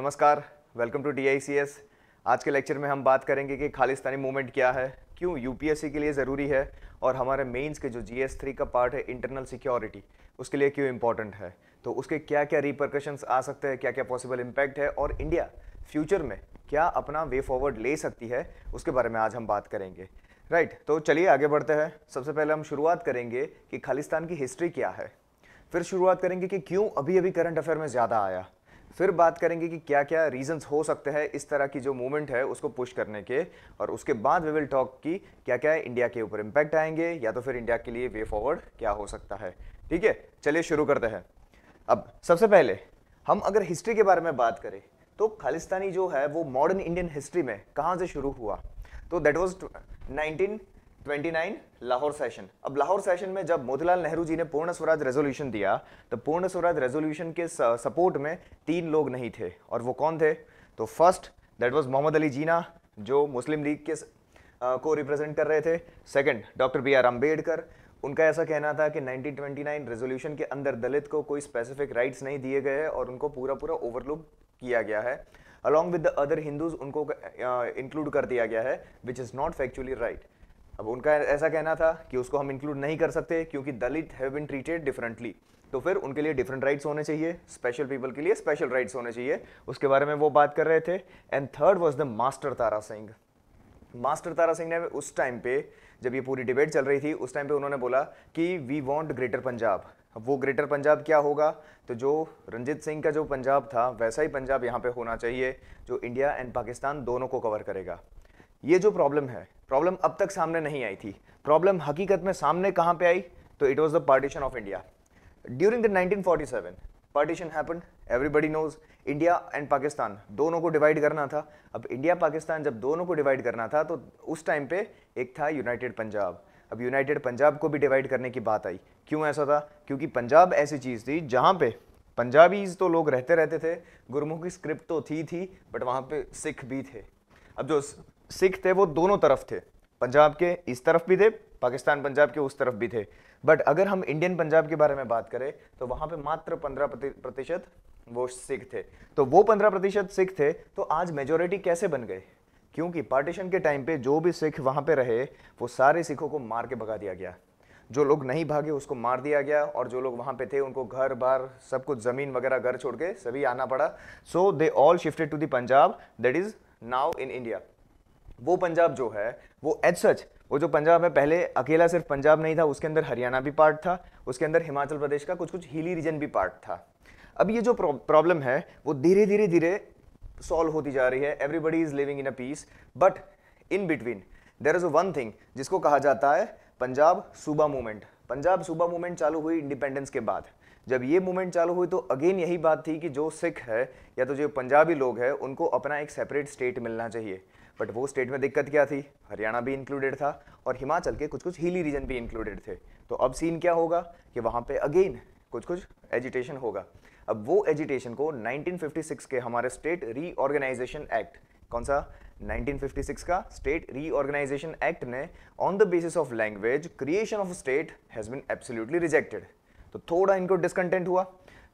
नमस्कार welcome to D आज के लेक्चर में हम बात करेंगे कि खालिस्तानी मूवमेंट क्या है क्यों यूपीएससी के लिए ज़रूरी है और हमारे मेंस के जो जी एस थ्री का पार्ट है इंटरनल सिक्योरिटी उसके लिए क्यों इम्पोर्टेंट है तो उसके क्या क्या रिप्रकशंस आ सकते हैं क्या क्या पॉसिबल इम्पैक्ट है और इंडिया फ्यूचर में क्या अपना वे फॉरवर्ड ले सकती है उसके बारे में आज हम बात करेंगे राइट right, तो चलिए आगे बढ़ते हैं सबसे पहले हम शुरुआत करेंगे कि खालिस्तान की हिस्ट्री क्या है फिर शुरुआत करेंगे कि क्यों अभी अभी करंट अफेयर में ज़्यादा आया फिर बात करेंगे कि क्या क्या रीजंस हो सकते हैं इस तरह की जो मूवमेंट है उसको पुश करने के और उसके बाद वी विल टॉक की क्या क्या इंडिया के ऊपर इम्पैक्ट आएंगे या तो फिर इंडिया के लिए वे फॉरवर्ड क्या हो सकता है ठीक है चलिए शुरू करते हैं अब सबसे पहले हम अगर हिस्ट्री के बारे में बात करें तो खालिस्तानी जो है वो मॉडर्न इंडियन हिस्ट्री में कहाँ से शुरू हुआ तो that was nineteen 29 Lahore session अब लाहौर सेशन में जब मोतीलाल नेहरू जी ने पूर्ण स्वराज रेजोल्यूशन दिया तो पूर्ण स्वराज रेजोल्यूशन के सपोर्ट में तीन लोग नहीं थे और वो कौन थे तो first that was Mohammad Ali Jinnah जो मुस्लिम लीग के आ, को रिप्रेजेंट कर रहे थे second doctor B R Ambedkar उनका ऐसा कहना था कि 1929 रेजोल्यूशन के अंदर दलित को कोई स्पेसिफिक राइट्स नहीं दिए गए और उनको पूरा पूरा ओवरलुक किया गया है along with the other Hindus उनको इंक्लूड कर दिया गया है which is not factually right अब उनका ऐसा कहना था कि उसको हम इंक्लूड नहीं कर सकते क्योंकि Dalit have been treated differently तो फिर उनके लिए डिफरेंट राइट्स होने चाहिए स्पेशल पीपल के लिए स्पेशल राइट्स होने चाहिए उसके बारे में वो बात कर रहे थे and third was the master Tara Singh master Tara Singh ने उस टाइम पे जब ये पूरी डिबेट चल रही थी उस टाइम पे उन्होंने बोला कि वी वॉन्ट ग्रेटर पंजाब अब वो ग्रेटर पंजाब क्या होगा तो जो रंजीत सिंह का जो पंजाब था वैसा ही पंजाब यहाँ पे होना चाहिए जो इंडिया एंड पाकिस्तान दोनों को कवर करेगा ये जो प्रॉब्लम है प्रॉब्लम अब तक सामने नहीं आई थी प्रॉब्लम हकीकत में सामने कहाँ पे आई तो it was the partition of India during the 1947 partition happen everybody knows India and Pakistan दोनों को डिवाइड करना था अब इंडिया पाकिस्तान जब दोनों को डिवाइड करना था तो उस टाइम पे एक था यूनाइटेड पंजाब अब यूनाइटेड पंजाब को भी डिवाइड करने की बात आई क्यों ऐसा था क्योंकि पंजाब ऐसी चीज़ थी जहाँ पे पंजाबीज तो लोग रहते रहते थे गुरमुखी स्क्रिप्ट तो थी थी बट वहाँ पे सिख भी थे अब जो सिख थे वो दोनों तरफ थे पंजाब के इस तरफ भी थे पाकिस्तान पंजाब के उस तरफ भी थे बट अगर हम इंडियन पंजाब के बारे में बात करें तो वहाँ पे मात्र पंद्रह प्रतिशत वो सिख थे तो वो पंद्रह प्रतिशत सिख थे तो आज मेजोरिटी कैसे बन गए क्योंकि पार्टीशन के टाइम पे जो भी सिख वहाँ पे रहे वो सारे सिखों को मार के भगा दिया गया जो लोग नहीं भागे उसको मार दिया गया और जो लोग वहाँ पे थे उनको घर बार सब कुछ ज़मीन वगैरह घर छोड़ के सभी आना पड़ा so they all shifted to the Punjab that is now in India वो पंजाब जो है वो एज सच वो जो पंजाब है पहले अकेला सिर्फ पंजाब नहीं था उसके अंदर हरियाणा भी पार्ट था उसके अंदर हिमाचल प्रदेश का कुछ कुछ हिली रीजन भी पार्ट था अब ये जो प्रॉब्लम है वो धीरे धीरे धीरे सॉल्व होती जा रही है everybody is living in a peace but in between there is one thing जिसको कहा जाता है पंजाब सूबा मूवमेंट पंजाब सूबा मूवमेंट चालू हुई इंडिपेंडेंस के बाद जब ये मूवमेंट चालू हुई तो अगेन यही बात थी कि जो सिख है या तो जो पंजाबी लोग हैं उनको अपना एक सेपरेट स्टेट मिलना चाहिए बट वो स्टेट में दिक्कत क्या थी हरियाणा भी इंक्लूडेड था और हिमाचल के कुछ कुछ हिली रीजन भी इंक्लूडेड थे तो अब सीन क्या होगा कि वहाँ पे अगेन कुछ कुछ एजिटेशन होगा अब वो एजिटेशन को 1956 के हमारे स्टेट रीऑर्गेनाइजेशन एक्ट कौन सा 1956 का स्टेट रीऑर्गेनाइजेशन एक्ट ने on the basis of language creation of state has been absolutely rejected तो थोड़ा इनको डिसकंटेंट हुआ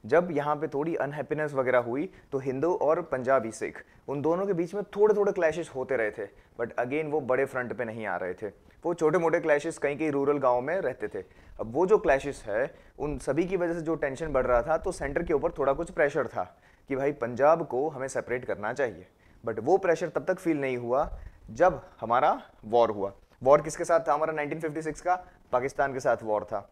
जब यहाँ पे थोड़ी अनहैप्पीनेस वगैरह हुई तो हिंदू और पंजाबी सिख उन दोनों के बीच में थोड़े थोड़े क्लैशेस होते रहे थे बट अगेन वो बड़े फ्रंट पे नहीं आ रहे थे वो छोटे मोटे क्लैशेस कहीं कहीं रूरल गाँव में रहते थे अब वो जो क्लैशेस है उन सभी की वजह से जो टेंशन बढ़ रहा था तो सेंटर के ऊपर थोड़ा कुछ प्रेशर था कि भाई पंजाब को हमें सेपरेट करना चाहिए बट वो प्रेशर तब तक फील नहीं हुआ जब हमारा वॉर हुआ वॉर किसके साथ था हमारा 1956 का पाकिस्तान के साथ वॉर था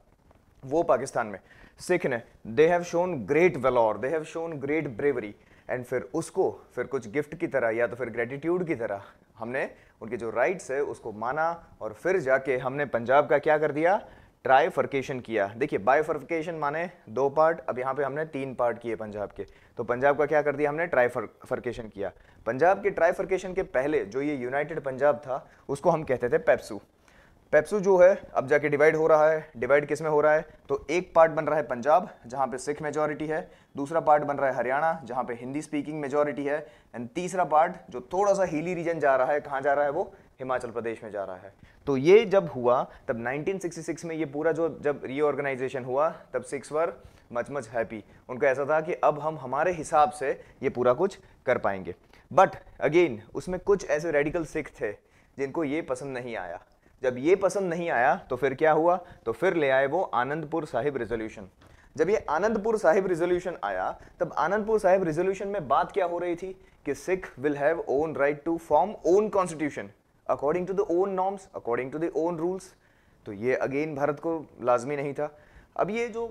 वो पाकिस्तान में सिख ने they have shown great valour they have shown great bravery and फिर उसको फिर कुछ गिफ्ट की तरह या तो फिर ग्रेटिट्यूड की तरह हमने उनके जो राइट्स है उसको माना और फिर जाके हमने पंजाब का क्या कर दिया ट्राइफर्केशन किया देखिए बायफर्केशन माने दो पार्ट अब यहाँ पे हमने तीन पार्ट किए पंजाब के तो पंजाब का क्या कर दिया हमने ट्राइफर्केशन किया पंजाब के ट्राइफर्केशन के पहले जो ये यूनाइटेड पंजाब था उसको हम कहते थे पेप्सू पेप्सू जो है अब जाके डिवाइड हो रहा है डिवाइड किस में हो रहा है तो एक पार्ट बन रहा है पंजाब जहाँ पे सिख मेजोरिटी है दूसरा पार्ट बन रहा है हरियाणा जहाँ पे हिंदी स्पीकिंग मेजोरिटी है एंड तीसरा पार्ट जो थोड़ा सा हिली रीजन जा रहा है कहाँ जा रहा है वो हिमाचल प्रदेश में जा रहा है तो ये जब हुआ तब 1966 में ये पूरा जो जब रीऑर्गेनाइजेशन हुआ तब Sikhs were much much happy उनका ऐसा था कि अब हम हमारे हिसाब से ये पूरा कुछ कर पाएंगे बट अगेन उसमें कुछ ऐसे रेडिकल सिख थे जिनको ये पसंद नहीं आया जब ये पसंद नहीं आया तो फिर क्या हुआ तो फिर ले आए वो आनंदपुर साहिब रिजोल्यूशन जब ये आनंदपुर साहिब रिजोल्यूशन आया तब आनंदपुर साहिब रिजोल्यूशन में बात क्या हो रही थी कि Sikh will have own right to form own constitution according to the own norms according to the own rules तो ये अगेन भारत को लाजमी नहीं था अब ये जो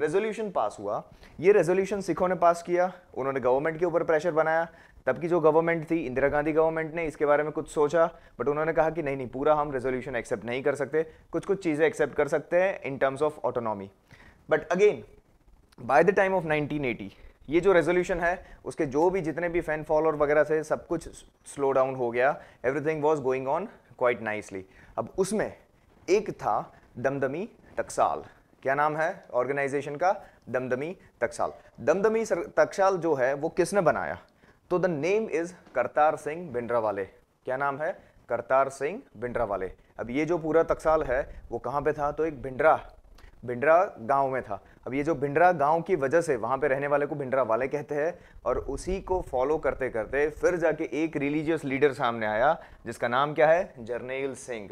रेजोल्यूशन पास हुआ ये रेजोल्यूशन सिखों ने पास किया उन्होंने गवर्नमेंट के ऊपर प्रेशर बनाया तब की जो गवर्नमेंट थी इंदिरा गांधी गवर्नमेंट ने इसके बारे में कुछ सोचा बट उन्होंने कहा कि नहीं नहीं पूरा हम रेजोल्यूशन एक्सेप्ट नहीं कर सकते कुछ कुछ चीज़ें एक्सेप्ट कर सकते हैं in terms of autonomy but again by the time of nineteen ये जो रेजोल्यूशन है उसके जो भी जितने भी फैन फॉलोअर वगैरह थे सब कुछ स्लो डाउन हो गया everything was going on quite nicely अब उसमें एक था दमदमी टक्साल क्या नाम है ऑर्गेनाइजेशन का दमदमी तकसाल दमदमी तकसाल जो है वो किसने बनाया तो the name is Kartar Singh वाले क्या नाम है करतार सिंह वाले अब ये जो पूरा तकसाल है वो कहाँ पे था तो एक भिंडरा भिंडरा गांव में था अब ये जो भिंडरा गांव की वजह से वहाँ पे रहने वाले को भिंडरा वाले कहते हैं और उसी को फॉलो करते करते फिर जाके एक रिलीजियस लीडर सामने आया जिसका नाम क्या है जरनेल सिंह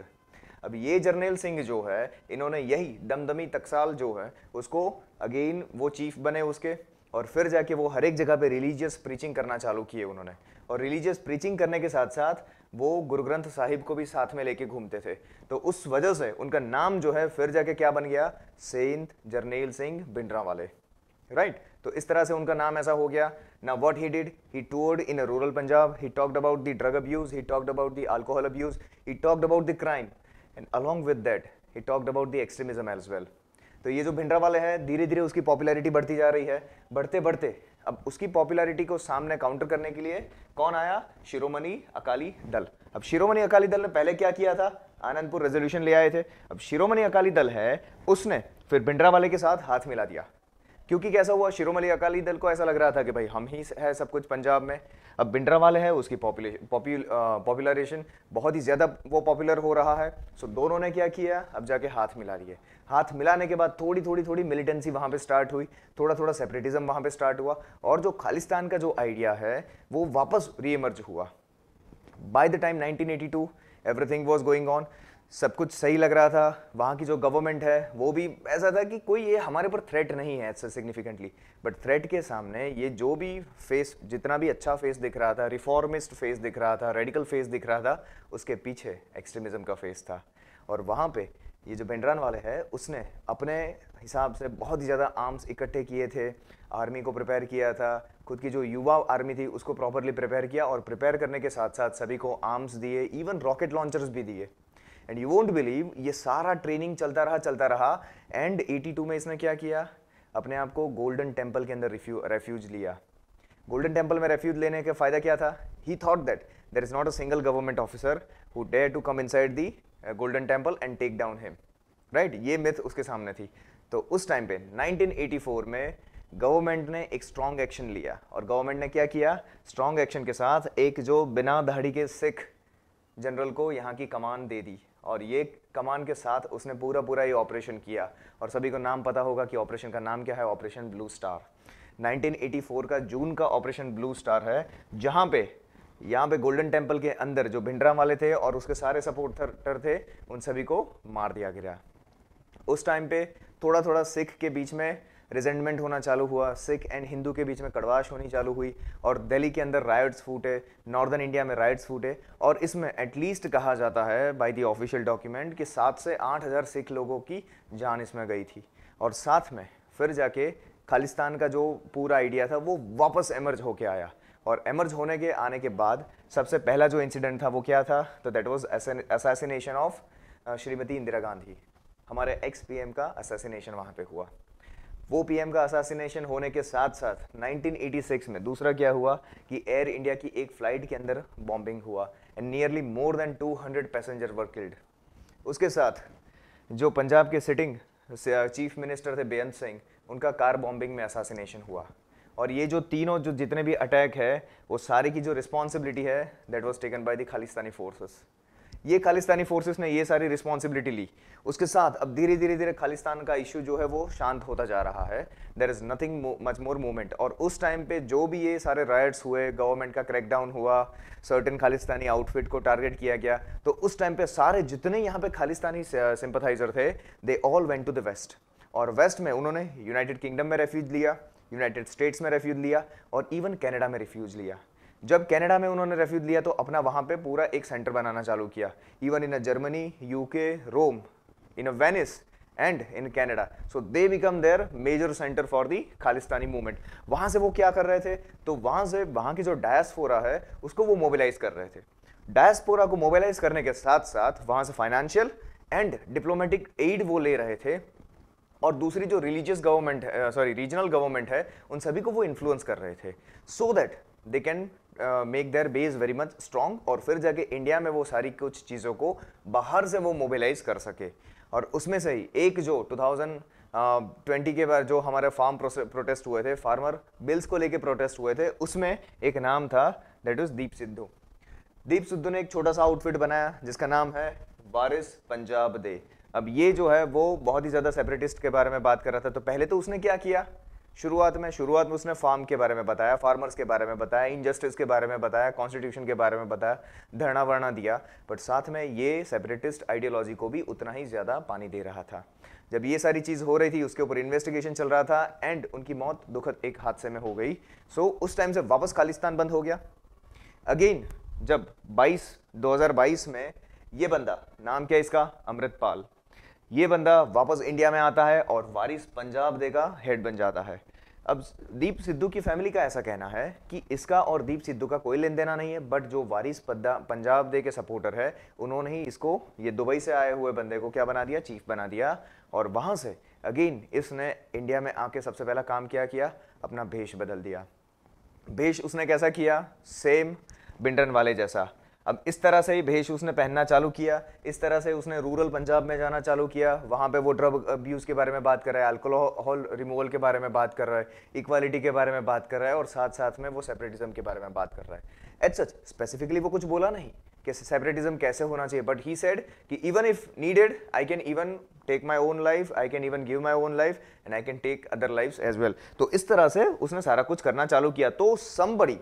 अब ये जरनेल सिंह जो है इन्होंने यही दमदमी तकसाल जो है उसको अगेन वो चीफ बने उसके और फिर जाके वो हर एक जगह पे रिलीजियस प्रीचिंग करना चालू किए उन्होंने और रिलीजियस प्रीचिंग करने के साथ साथ वो गुरु ग्रंथ साहिब को भी साथ में लेके घूमते थे तो उस वजह से उनका नाम जो है फिर जाके क्या बन गया सेंट जर्नेल सिंह बिंड्रा वाले राइट right? तो इस तरह से उनका नाम ऐसा हो गया ना what he did he toured in rural Punjab he talked about the drug abuse he talked about the alcohol abuse he talked about the crime and along with that he talked about the extremism as well तो ये जो भिंडरा वाले हैं धीरे धीरे उसकी popularity बढ़ती जा रही है बढ़ते बढ़ते अब उसकी पॉपुलैरिटी को सामने काउंटर करने के लिए कौन आया शिरोमणि अकाली दल अब शिरोमणि अकाली दल ने पहले क्या किया था आनंदपुर रेजोल्यूशन ले आए थे अब शिरोमणि अकाली दल है उसने फिर भिंडरा वाले के साथ हाथ मिला दिया क्योंकि कैसा हुआ शिरोमणि अकाली दल को ऐसा लग रहा था कि भाई हम ही है सब कुछ पंजाब में अब वाले है उसकी पॉपुलेशन पॉपुलरेशन बहुत ही ज़्यादा वो पॉपुलर हो रहा है सो दोनों ने क्या किया अब जाके हाथ मिला लिए हाथ मिलाने के बाद थोड़ी थोड़ी थोड़ी मिलिटेंसी वहाँ पे स्टार्ट हुई थोड़ा थोड़ा सेपरेटिज्म वहाँ पे स्टार्ट हुआ और जो खालिस्तान का जो आइडिया है वो वापस रीएमर्ज हुआ by the time to everything was going on सब कुछ सही लग रहा था वहाँ की जो गवर्नमेंट है वो भी ऐसा था कि कोई ये हमारे ऊपर थ्रेट नहीं है ऐसा सिग्निफिकेंटली बट थ्रेट के सामने ये जो भी फेस जितना भी अच्छा फेस दिख रहा था रिफॉर्मिस्ट फेस दिख रहा था रेडिकल फेस दिख रहा था उसके पीछे एक्सट्रीमिज्म का फेस था और वहाँ पे ये जो बेंड्रान वाले हैं उसने अपने हिसाब से बहुत ही ज़्यादा आर्म्स इकट्ठे किए थे आर्मी को प्रिपेयर किया था खुद की जो युवा आर्मी थी उसको प्रॉपरली प्रिपेयर किया और प्रिपेयर करने के साथ साथ सभी को आर्म्स दिए इवन रॉकेट लॉन्चर्स भी दिए एंड यू वोंट बिलीव ये सारा ट्रेनिंग चलता रहा चलता रहा एंड 82 में इसने क्या किया अपने आप को गोल्डन टेम्पल के अंदर रेफ्यूज लिया गोल्डन टेम्पल में रेफ्यूज लेने का फ़ायदा क्या था he thought that there is not a single government officer who dare to come inside the Golden Temple and take down him right ये मिथ उसके सामने थी तो उस टाइम पे 1984 में गवर्नमेंट ने एक स्ट्रॉन्ग एक्शन लिया और गवर्नमेंट ने क्या किया स्ट्रॉन्ग एक्शन के साथ एक जो बिना दहाड़ी के सिख जनरल को यहाँ की कमान दे दी और ये कमान के साथ उसने पूरा पूरा ये ऑपरेशन किया और सभी को नाम पता होगा कि ऑपरेशन का नाम क्या है ऑपरेशन ब्लू स्टार 1984 का जून का ऑपरेशन ब्लू स्टार है जहाँ पे यहाँ पे गोल्डन टेम्पल के अंदर जो भिंडरा वाले थे और उसके सारे सपोर्टर थे उन सभी को मार दिया गया उस टाइम पे थोड़ा थोड़ा सिख के बीच में रिजेंटमेंट होना चालू हुआ सिख एंड हिंदू के बीच में कड़वाश होनी चालू हुई और दिल्ली के अंदर राइड्स फूटे नॉर्दर्न इंडिया में राइड्स फूटे और इसमें एटलीस्ट कहा जाता है बाय द ऑफिशियल डॉक्यूमेंट कि सात से आठ हज़ार सिख लोगों की जान इसमें गई थी और साथ में फिर जाके खालिस्तान का जो पूरा आइडिया था वो वापस एमर्ज होके आया और एमर्ज होने के आने के बाद सबसे पहला जो इंसिडेंट था वो क्या था तो that was assassination of Shrimati Indira Gandhi हमारे एक्स पी का असासीनेशन वहाँ पर हुआ वो पीएम का असासिनेशन होने के साथ साथ 1986 में दूसरा क्या हुआ कि एयर इंडिया की एक फ्लाइट के अंदर बॉम्बिंग हुआ and nearly more than 200 passenger were killed उसके साथ जो पंजाब के सिटिंग चीफ मिनिस्टर थे बेअंत सिंह उनका कार बॉम्बिंग में असासिनेशन हुआ और ये जो तीनों जो जितने भी अटैक है वो सारे की जो रिस्पॉन्सिबिलिटी है that was taken by the Khalistani forces ये खालिस्तानी फोर्सेस ने ये सारी रिस्पॉन्सिबिलिटी ली उसके साथ अब धीरे धीरे धीरे खालिस्तान का इशू जो है वो शांत होता जा रहा है there is nothing much more movement और उस टाइम पे जो भी ये सारे रायट्स हुए गवर्नमेंट का क्रैकडाउन हुआ सर्टन खालिस्तानी आउटफिट को टारगेट किया गया तो उस टाइम पे सारे जितने यहाँ पे खालिस्तानी सिंपथाइजर थे they all went to the west और वेस्ट में उन्होंने यूनाइटेड किंगडम में रेफ्यूज लिया यूनाइटेड स्टेट्स में रेफ्यूज लिया और इवन कैनेडा में रेफ्यूज लिया जब कनाडा में उन्होंने रेफ्यूज लिया तो अपना वहां पे पूरा एक सेंटर बनाना चालू किया even in a Germany UK Rome in a Venice and in Canada so they become their major centre for the Khalistani movement वहां से वो क्या कर रहे थे तो वहां से वहां की जो डायस्फोरा है उसको वो मोबिलाइज कर रहे थे डायस्पोरा को मोबिलाइज करने के साथ साथ वहां से फाइनेंशियल एंड डिप्लोमेटिक एड वो ले रहे थे और दूसरी जो religious government sorry regional government है उन सभी को वो इन्फ्लुएंस कर रहे थे so that they can make their base very much strong और फिर जाके इंडिया में वो सारी कुछ चीज़ों को बाहर से वो मोबिलाइज कर सके और उसमें से ही एक जो 2020 के बाद जो हमारे फार्म प्रोटेस्ट हुए थे फार्मर बिल्स को लेके प्रोटेस्ट हुए थे उसमें एक नाम था दैट इज़ दीप सिद्धू दीप सिद्धू ने एक छोटा सा आउटफिट बनाया जिसका नाम है बारिश पंजाब दे अब ये जो है वो बहुत ही ज़्यादा सेपरेटिस्ट के बारे में बात कर रहा था तो पहले तो उसने क्या किया शुरुआत में शुरुआत में उसने फार्म के बारे में बताया फार्मर्स के बारे में बताया इनजस्टिस के बारे में बताया कॉन्स्टिट्यूशन के बारे में बताया धरना वरना दिया बट साथ में ये सेपरेटिस्ट आइडियोलॉजी को भी उतना ही ज़्यादा पानी दे रहा था जब ये सारी चीज़ हो रही थी उसके ऊपर इन्वेस्टिगेशन चल रहा था एंड उनकी मौत दुखद एक हादसे में हो गई सो so, उस टाइम से वापस खालिस्तान बंद हो गया अगेन जब 22 2022 में ये बंदा नाम क्या इसका अमृतपाल ये बंदा वापस इंडिया में आता है और वारिस पंजाब दे का हेड बन जाता है अब दीप सिद्धू की फैमिली का ऐसा कहना है कि इसका और दीप सिद्धू का कोई लेन देना नहीं है बट जो वारिस पंजाब दे के सपोर्टर है उन्होंने ही इसको ये दुबई से आए हुए बंदे को क्या बना दिया चीफ बना दिया और वहाँ से अगेन इसने इंडिया में आके सबसे पहला काम क्या किया अपना भेष बदल दिया भेष उसने कैसा किया सेम बिंटन वाले जैसा अब इस तरह से ही भेष उसने पहनना चालू किया इस तरह से उसने रूरल पंजाब में जाना चालू किया वहाँ पे वो ड्रग अब्यूज़ के बारे में बात कर रहा है अल्कोहल रिमूवल के बारे में बात कर रहा है इक्वालिटी के बारे में बात कर रहा है और साथ साथ में वो सेपरेटिज्म के बारे में बात कर रहा है एट सच स्पेसिफिकली वो कुछ बोला नहीं कि सेपरेटिज्म कैसे होना चाहिए बट ही सेड कि even if needed I can even take my own life I can even give my own life and I can take other life as well तो इस तरह से उसने सारा कुछ करना चालू किया तो समबड़ी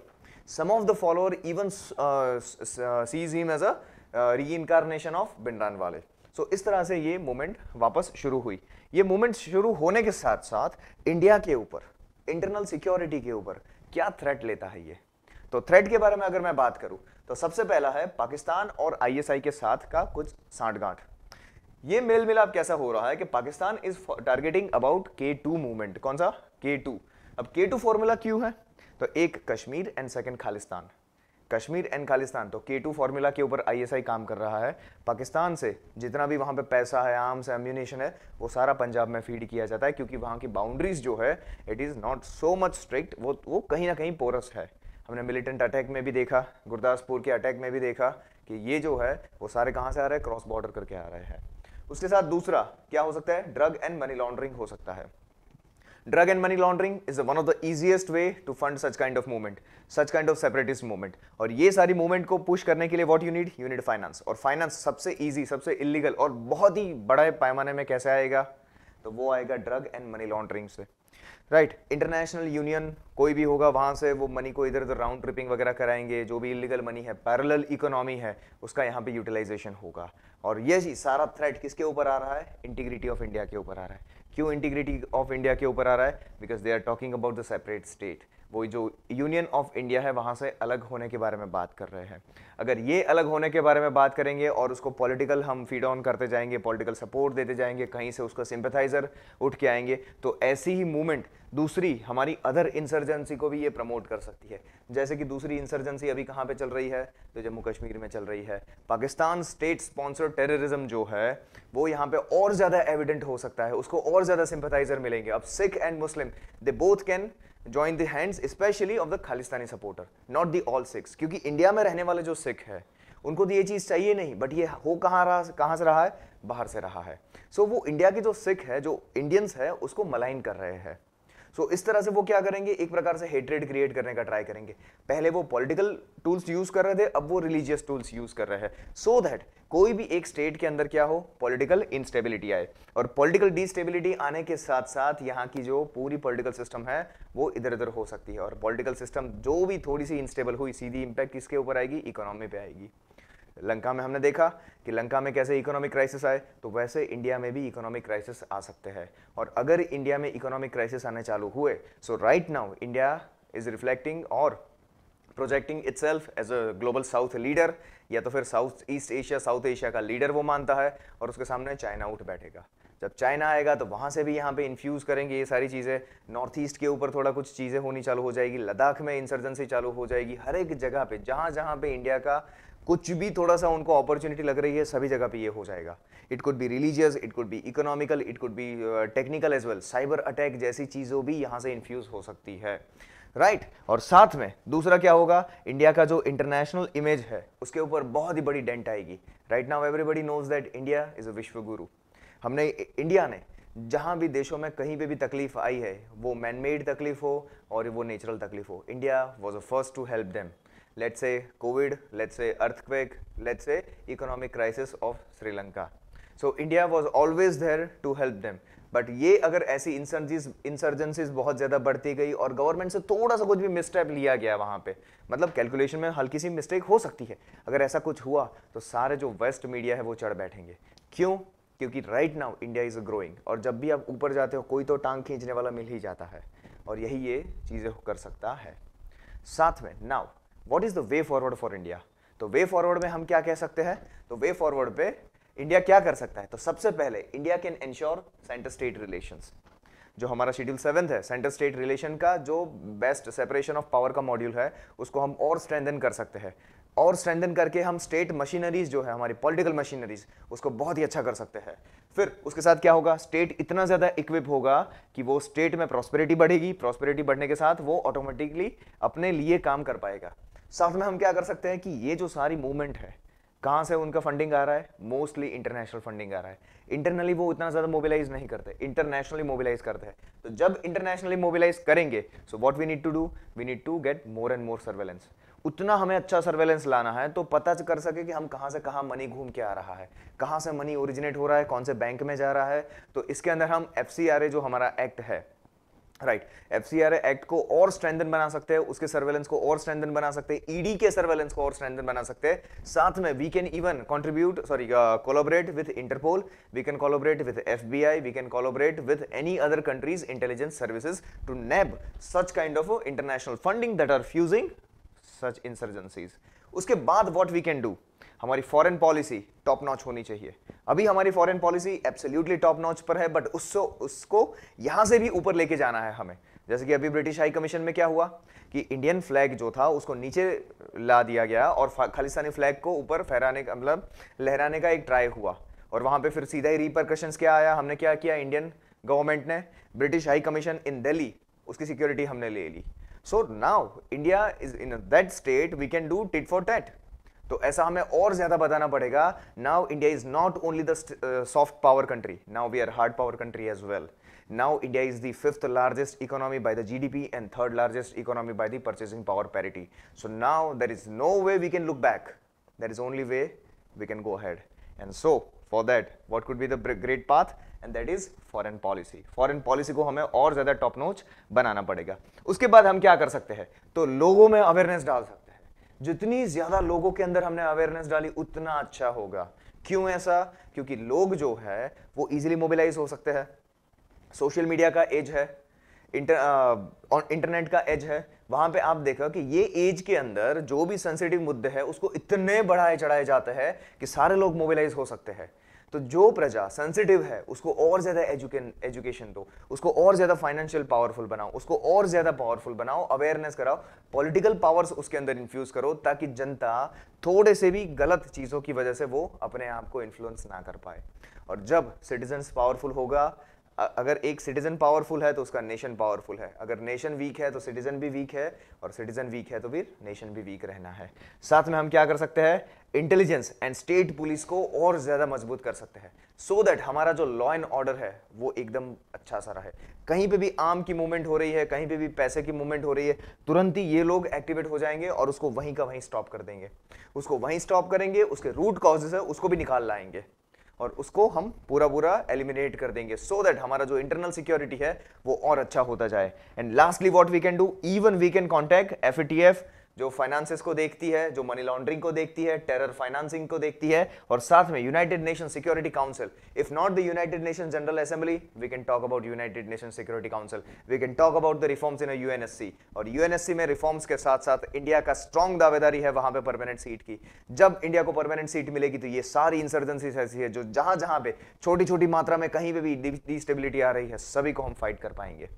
Some of the follower even uh, uh, sees him as a uh, reincarnation of bindran wale so, इस तरह से ये मूवमेंट वापस शुरू हुई ये मूवमेंट शुरू होने के sath साथ इंडिया के ऊपर इंटरनल सिक्योरिटी के ऊपर क्या थ्रेट लेता है ये तो थ्रेट के बारे में अगर मैं बात करूं तो सबसे पहला है पाकिस्तान और आईएसआई के साथ का कुछ सांठगांठ ये मेल मिलाप कैसा हो रहा है कि Pakistan is targeting about K two movement कौन सा के टू अब के टू फॉर्मूला क्यों है तो एक Kashmir and second Khalistan Kashmir and Khalistan तो के टू फार्मूला के ऊपर आईएसआई काम कर रहा है पाकिस्तान से जितना भी वहां पे पैसा है आर्म्स एम्यूनेशन है वो सारा पंजाब में फीड किया जाता है क्योंकि वहां की बाउंड्रीज जो है it is not so much strict वो वो कहीं ना कहीं पोरस है हमने मिलिटेंट अटैक में भी देखा गुरदासपुर के अटैक में भी देखा कि ये जो है वो सारे कहाँ से आ रहे हैं क्रॉस बॉर्डर करके आ रहे हैं उसके साथ दूसरा क्या हो सकता है ड्रग एंड मनी लॉन्ड्रिंग हो सकता है Drug and money laundering is one of the easiest way to fund such kind of movement, such kind of separatist movement. और ये सारी movement को push करने के लिए what you need? You need finance. और finance सबसे easy, सबसे illegal और बहुत ही बड़े पैमाने में कैसे आएगा तो वो आएगा ड्रग एंड मनी लॉन्ड्रिंग से राइट इंटरनेशनल यूनियन कोई भी होगा वहां से वो मनी को इधर उधर राउंड ट्रिपिंग वगैरह कराएंगे जो भी इलीगल मनी है पैरेलल इकोनॉमी है उसका यहाँ पे यूटिलाइजेशन होगा और ये सारा थ्रेट किसके ऊपर आ रहा है इंटीग्रिटी ऑफ इंडिया के ऊपर आ रहा है क्यों इंटीग्रिटी ऑफ इंडिया के ऊपर आ रहा है because they are talking about the separate state वो जो यूनियन ऑफ इंडिया है वहाँ से अलग होने के बारे में बात कर रहे हैं अगर ये अलग होने के बारे में बात करेंगे और उसको पॉलिटिकल हम फीड ऑन करते जाएंगे पॉलिटिकल सपोर्ट देते जाएंगे कहीं से उसका सिंपथाइज़र उठ के आएंगे तो ऐसी ही मूवमेंट दूसरी हमारी अदर इंसर्जेंसी को भी ये प्रमोट कर सकती है जैसे कि दूसरी इंसर्जेंसी अभी कहाँ पे चल रही है तो जम्मू कश्मीर में चल रही है पाकिस्तान स्टेट स्पॉन्सर्ड टेररिज्म जो है वो यहाँ पे और ज़्यादा एविडेंट हो सकता है उसको और ज़्यादा सिंपथाइज़र मिलेंगे अब Sikh and Muslim they both can join the hands especially of the Khalistani supporter, not the all क्योंकि इंडिया में रहने वाले जो सिख है उनको तो ये चीज़ चाहिए नहीं बट ये हो कहाँ रहा कहाँ से रहा है बाहर से रहा है सो so, वो इंडिया की जो सिख है जो इंडियंस है उसको मलाइन कर रहे हैं सो so, इस तरह से वो क्या करेंगे एक प्रकार से हेट्रेड क्रिएट करने का ट्राई करेंगे पहले वो पॉलिटिकल टूल्स यूज कर रहे थे अब वो रिलीजियस टूल्स यूज कर रहे हैं सो दैट कोई भी एक स्टेट के अंदर क्या हो पॉलिटिकल इंस्टेबिलिटी आए और पॉलिटिकल डिस्टेबिलिटी आने के साथ साथ यहाँ की जो पूरी पॉलिटिकल सिस्टम है वो इधर उधर हो सकती है और पॉलिटिकल सिस्टम जो भी थोड़ी सी इंस्टेबल हुई सीधी इंपैक्ट किसके ऊपर आएगी इकोनॉमी पे आएगी लंका में हमने देखा कि लंका में कैसे इकोनॉमिक क्राइसिस आए तो वैसे इंडिया में भी इकोनॉमिक क्राइसिस आ सकते हैं और अगर इंडिया में इकोनॉमिक क्राइसिस आने चालू हुए so right now India is reflecting और projecting itself as a global south leader या तो फिर south east Asia south Asia का लीडर वो मानता है और उसके सामने चाइना उठ बैठेगा जब चाइना आएगा तो वहाँ से भी यहाँ पे इन्फ्यूज़ करेंगे ये सारी चीज़ें नॉर्थ ईस्ट के ऊपर थोड़ा कुछ चीज़ें होनी चालू हो जाएगी लद्दाख में इंसर्जेंसी चालू हो जाएगी हर एक जगह पे जहाँ जहाँ पे इंडिया का कुछ भी थोड़ा सा उनको अपॉर्चुनिटी लग रही है सभी जगह पे ये हो जाएगा it could be religious it could be economical it could be technical as well cyber attack जैसी चीज़ों भी यहाँ से इन्फ्यूज़ हो सकती है राइट right? और साथ में दूसरा क्या होगा इंडिया का जो इंटरनेशनल इमेज है उसके ऊपर बहुत ही बड़ी डेंट आएगी right now everybody knows that India is a vishwa guru हमने इंडिया ने जहां भी देशों में कहीं पे भी तकलीफ आई है वो मैन मेड तकलीफ हो और वो नेचुरल तकलीफ हो India was a first to help them let's say COVID, let's say earthquake, let's say economic crisis of Sri Lanka. So India was always there to help them. But ये अगर ऐसी insurgencies insurgencies बहुत ज़्यादा बढ़ती गई और government से थोड़ा सा कुछ भी मिसस्टेप लिया गया वहाँ पे मतलब कैलकुलेशन में हल्की सी मिस्टेक हो सकती है अगर ऐसा कुछ हुआ तो सारे जो वेस्ट मीडिया है वो चढ़ बैठेंगे क्यों क्योंकि right now India is growing और जब भी आप ऊपर जाते हो कोई तो टांग खींचने वाला मिल ही जाता है और यही ये चीज़ें कर सकता है साथ में now what is the way forward for India तो वे फॉरवर्ड में हम क्या कह सकते हैं तो वे फॉरवर्ड पे इंडिया क्या कर सकता है तो सबसे पहले India can ensure centre state relation जो हमारा शेड्यूल सेवेंथ है सेंटर स्टेट रिलेशन का जो बेस्ट सेपरेशन ऑफ पावर का मॉड्यूल है उसको हम और स्ट्रेंथन कर सकते हैं और स्ट्रेंथन करके हम स्टेट मशीनरीज जो है हमारी पॉलिटिकल मशीनरीज उसको बहुत ही अच्छा कर सकते हैं फिर उसके साथ क्या होगा स्टेट इतना ज़्यादा इक्विप होगा कि वो स्टेट में प्रॉस्पेरिटी बढ़ेगी प्रॉस्पेरिटी बढ़ने के साथ वो ऑटोमेटिकली अपने लिए काम कर पाएगा साथ में हम क्या कर सकते हैं कि ये जो सारी मूवमेंट है कहाँ से उनका फंडिंग आ रहा है मोस्टली इंटरनेशनल फंडिंग आ रहा है इंटरनली वो इतना ज़्यादा मोबिलाइज नहीं करते इंटरनेशनली मोबिलाइज करते हैं तो जब इंटरनेशनली मोबिलाइज करेंगे so what we need to do we need to get more and more surveillance उतना हमें अच्छा सर्वेलेंस लाना है तो पता कर सके कि हम कहाँ से कहाँ मनी घूम के आ रहा है कहाँ से मनी ओरिजिनेट हो रहा है कौन से बैंक में जा रहा है तो इसके अंदर हम एफ जो हमारा एक्ट है राइट आर एक्ट को और स्ट्रेंथन बना सकते हैं उसके सर्वेलेंस को और स्ट्रेंथन बना सकते हैं ईडी e के सर्वेलेंस को और स्ट्रेंथन बना सकते हैं साथ में we can even contribute sorry collaborate with Interpol we can collaborate be I we can collaborate with any other countries intelligence services to nab such kind of international funding that are fusing such insurgencies उसके बाद what we can do हमारी foreign policy top notch होनी चाहिए अभी हमारी foreign policy absolutely top notch पर है but उससे उसको यहां से भी ऊपर लेके जाना है हमें जैसे कि अभी ब्रिटिश हाई कमीशन में क्या हुआ कि इंडियन फ्लैग जो था उसको नीचे ला दिया गया और खालिस्तानी फ्लैग को ऊपर फहराने का मतलब लहराने का एक ट्राई हुआ और वहां पे फिर सीधा ही रिपरकशन क्या आया हमने क्या किया इंडियन गवर्नमेंट ने British high commission in Delhi उसकी सिक्योरिटी हमने ले ली so now India is in that state we can do tit for tat तो ऐसा हमें और ज्यादा बताना पड़ेगा now India is not only the soft power country now we are hard power country as well now India is the fifth largest economy by the GDP and third largest economy by the purchasing power parity so now there is no way we can look back there is only way we can go head and so for that what could be the great path and that is foreign policy foreign policy को हमें और ज्यादा top नोच बनाना पड़ेगा उसके बाद हम क्या कर सकते हैं तो लोगों में अवेयरनेस डाल सकते जितनी ज्यादा लोगों के अंदर हमने अवेयरनेस डाली उतना अच्छा होगा क्यों ऐसा क्योंकि लोग जो है वो इजिली मोबिलाइज हो सकते हैं सोशल मीडिया का एज है इंटर इंटरनेट का एज है वहां पे आप देखा कि ये एज के अंदर जो भी सेंसिटिव मुद्दे है उसको इतने बढ़ाए चढ़ाए जाते हैं कि सारे लोग मोबिलाइज हो सकते हैं तो जो प्रजा सेंसिटिव है उसको और ज़्यादा एजुकेशन दो उसको और ज़्यादा फाइनेंशियल पावरफुल बनाओ उसको और ज़्यादा पावरफुल बनाओ अवेयरनेस कराओ पॉलिटिकल पावर्स उसके अंदर इन्फ्यूज़ करो ताकि जनता थोड़े से भी गलत चीज़ों की वजह से वो अपने आप को इन्फ्लुएंस ना कर पाए और जब सिटीजन्स पावरफुल होगा अगर एक सिटीजन पावरफुल है तो उसका नेशन पावरफुल है अगर नेशन वीक है तो सिटीजन भी वीक है और सिटीजन वीक है तो फिर नेशन भी वीक रहना है साथ में हम क्या कर सकते हैं इंटेलिजेंस एंड स्टेट पुलिस को और ज़्यादा मजबूत कर सकते हैं सो दैट हमारा जो लॉ एंड ऑर्डर है वो एकदम अच्छा सा रहा है कहीं पे भी आम की मूवमेंट हो रही है कहीं पे भी पैसे की मूवमेंट हो रही है तुरंत ही ये लोग एक्टिवेट हो जाएंगे और उसको वहीं का वहीं स्टॉप कर देंगे उसको वहीं स्टॉप करेंगे उसके रूट कॉजेस है उसको भी निकाल लाएंगे और उसको हम पूरा पूरा एलिमिनेट कर देंगे सो so दैट हमारा जो इंटरनल सिक्योरिटी है वो और अच्छा होता जाए and lastly what we can do even we can contact F जो फाइनेंसिस को देखती है जो मनी लॉन्ड्रिंग को देखती है टेरर फाइनेंसिंग को देखती है और साथ में United Nation Security Council if not the United Nation General Assembly we can talk about United Nation Security Council we can talk about the reforms in UNSC और यूएनएससी में रिफॉर्म्स के साथ साथ इंडिया का स्ट्रॉन्ग दावेदारी है वहां पर परमानेंट सीट की जब इंडिया को परमानेंट सीट मिलेगी तो ये सारी इंसर्जेंसीज ऐसी है जो जहां जहां पे छोटी छोटी मात्रा में कहीं पर भी डिस्टेबिलिटी आ रही है सभी को हम फाइट कर पाएंगे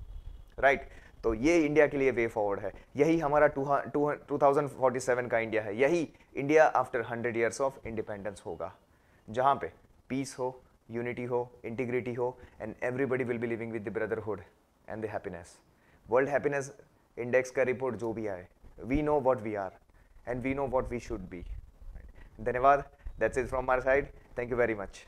राइट right. तो ये इंडिया के लिए वे फॉरवर्ड है यही हमारा टू टू का इंडिया है यही India after hundred years of independence होगा जहाँ पे पीस हो यूनिटी हो इंटीग्रिटी हो and everybody will be living with the brotherhood and the happiness world happiness index का रिपोर्ट जो भी आए we know what we are and we know what we should be धन्यवाद that's is from our side thank you very much